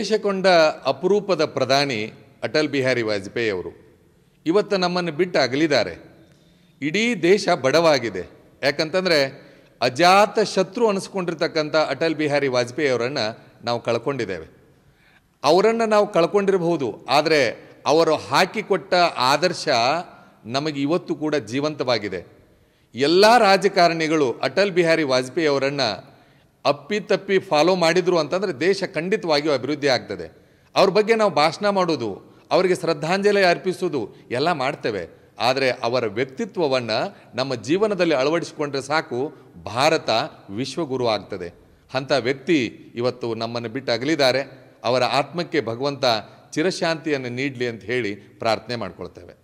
ದೇಶಕೊಂಡ ಅಪರೂಪದ ಪ್ರಧಾನಿ ಅಟಲ್ ಬಿಹಾರಿ ವಾಜಪೇಯಿ ಅವರು ಇವತ್ತು ನಮ್ಮನ್ನು ಬಿಟ್ಟು ಅಗಲಿದ್ದಾರೆ ಇಡೀ ದೇಶ ಬಡವಾಗಿದೆ ಯಾಕಂತಂದರೆ ಅಜಾತ ಶತ್ರು ಅನಿಸ್ಕೊಂಡಿರ್ತಕ್ಕಂಥ ಅಟಲ್ ಬಿಹಾರಿ ವಾಜಪೇಯಿ ಅವರನ್ನು ನಾವು ಕಳ್ಕೊಂಡಿದ್ದೇವೆ ಅವರನ್ನು ನಾವು ಕಳ್ಕೊಂಡಿರಬಹುದು ಆದರೆ ಅವರು ಹಾಕಿಕೊಟ್ಟ ಆದರ್ಶ ನಮಗೆ ಇವತ್ತು ಕೂಡ ಜೀವಂತವಾಗಿದೆ ಎಲ್ಲ ರಾಜಕಾರಣಿಗಳು ಅಟಲ್ ಬಿಹಾರಿ ವಾಜಪೇಯಿ ಅವರನ್ನು ಅಪ್ಪಿತಪ್ಪಿ ಫಾಲೋ ಮಾಡಿದರು ಅಂತಂದರೆ ದೇಶ ಖಂಡಿತವಾಗಿಯೂ ಅಭಿವೃದ್ಧಿ ಆಗ್ತದೆ ಅವ್ರ ಬಗ್ಗೆ ನಾವು ಭಾಷಣ ಮಾಡೋದು ಅವರಿಗೆ ಶ್ರದ್ಧಾಂಜಲಿ ಅರ್ಪಿಸೋದು ಎಲ್ಲ ಮಾಡ್ತೇವೆ ಆದರೆ ಅವರ ವ್ಯಕ್ತಿತ್ವವನ್ನು ನಮ್ಮ ಜೀವನದಲ್ಲಿ ಅಳವಡಿಸಿಕೊಂಡ್ರೆ ಸಾಕು ಭಾರತ ವಿಶ್ವಗುರು ಆಗ್ತದೆ ಅಂಥ ವ್ಯಕ್ತಿ ಇವತ್ತು ನಮ್ಮನ್ನು ಬಿಟ್ಟು ಅಗಲಿದ್ದಾರೆ ಅವರ ಆತ್ಮಕ್ಕೆ ಭಗವಂತ ಚಿರಶಾಂತಿಯನ್ನು ನೀಡಲಿ ಅಂತ ಹೇಳಿ ಪ್ರಾರ್ಥನೆ ಮಾಡ್ಕೊಳ್ತೇವೆ